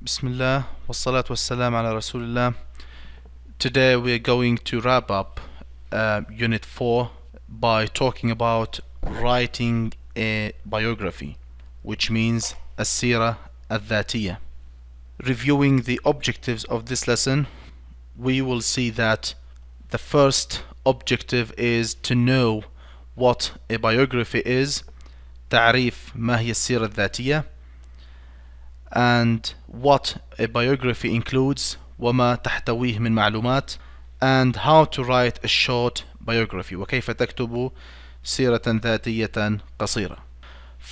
Bismillah, wassalatu wassalam ala rasulillah. Today we are going to wrap up uh, Unit 4 by talking about writing a biography, which means a sira al-dhatiyah. Reviewing the objectives of this lesson, we will see that the first objective is to know what a biography is, تعريف ما هي السيرة الذاتية and what a biography includes وما تحتويه من معلومات and how to write a short biography وكيف تكتب سيرة ذاتية قصيرة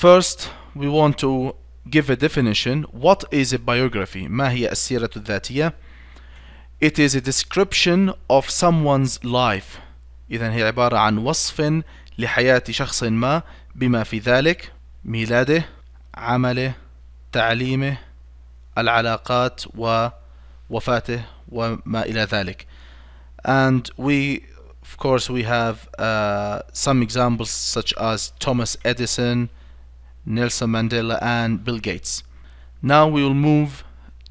First we want to give a definition what is a biography ما هي السيرة الذاتية It is a description of someone's life إذا هي عبارة عن وصف لحياة شخص ما بما في ذلك ميلاده عمله تعليمه العلاقات ووفاته وما إلى ذلك and we of course we have uh, some examples such as Thomas Edison Nelson Mandela and Bill Gates now we will move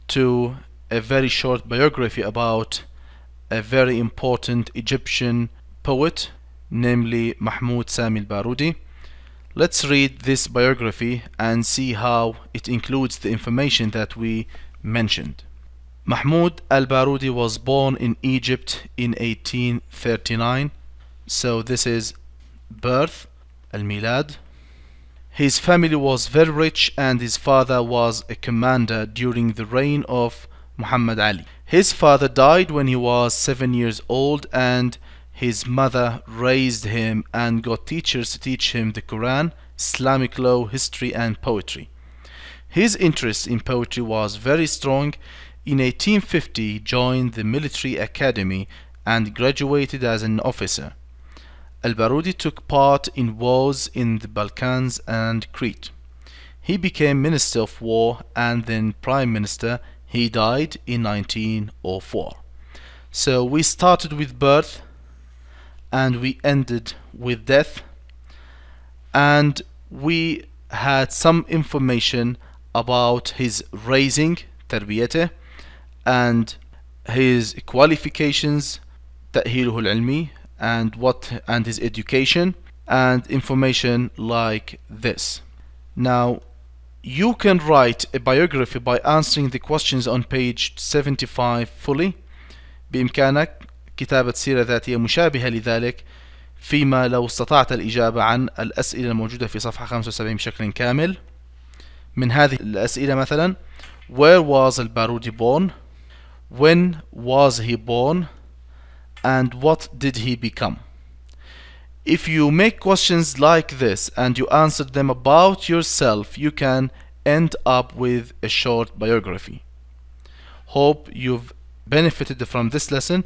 to a very short biography about a very important Egyptian poet namely Mahmoud Sami al-Baroudi Let's read this biography and see how it includes the information that we mentioned. Mahmoud al-Baroudi was born in Egypt in 1839. So this is birth, al-Milad. His family was very rich and his father was a commander during the reign of Muhammad Ali. His father died when he was 7 years old and his mother raised him and got teachers to teach him the Quran, Islamic law, history, and poetry. His interest in poetry was very strong. In 1850, joined the military academy and graduated as an officer. Al-Barudi took part in wars in the Balkans and Crete. He became Minister of War and then Prime Minister. He died in 1904. So we started with birth, and we ended with death and we had some information about his raising تربيته and his qualifications تأهيله العلمي and what and his education and information like this now you can write a biography by answering the questions on page 75 fully بإمكانك كتابة سيرة ذاتية مشابهة لذلك فيما لو استطعت الإجابة عن الأسئلة الموجودة في صفحة 75 بشكل كامل من هذه الأسئلة مثلا Where was البارودي born? When was he born? And what did he become? If you make questions like this and you answer them about yourself, you can end up with a short biography. Hope you've benefited from this lesson